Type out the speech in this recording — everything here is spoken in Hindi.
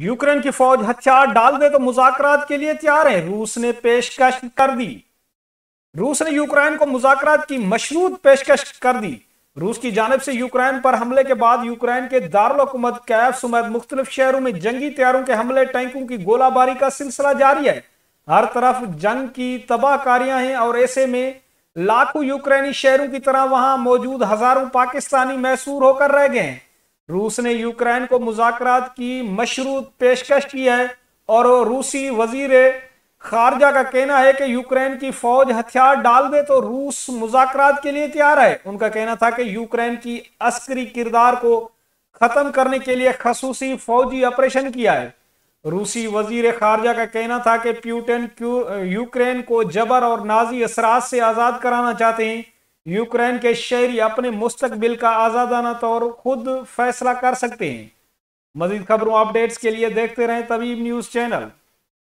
यूक्रेन की फौज हथियार डाल दे तो मुजात के लिए तैयार है रूस ने पेशकश कर दी रूस ने यूक्रेन को मुजात की मशरूत पेशकश कर दी रूस की जानब से यूक्रेन पर हमले के बाद यूक्रेन के दारकूमत कैफ समेत मुख्तलिफ शहरों में जंगी तैयारों के हमले टैंकों की गोलाबारी का सिलसिला जारी है हर तरफ जंग की तबाहकारियां हैं और ऐसे में लाखों यूक्रेनी शहरों की तरह वहां मौजूद हजारों पाकिस्तानी मैसूर होकर रह गए हैं रूस ने यूक्रेन को मुजात की मशरूत पेशकश की है और रूसी वजीर खारजा का कहना है कि यूक्रेन की फौज हथियार डाल दे तो रूस मुजात के लिए तैयार है उनका कहना था कि यूक्रेन की अस्करी किरदार को खत्म करने के लिए खसूसी फौजी ऑपरेशन किया है रूसी वजीर खारजा का कहना था कि प्यूटन यूक्रेन को जबर और नाजी असरात से आज़ाद कराना चाहते हैं यूक्रेन के शहरी अपने मुस्तकबिल का आज़ादाना तौर खुद फैसला कर सकते हैं मजीद खबरों अपडेट्स के लिए देखते रहें तबीब न्यूज़ चैनल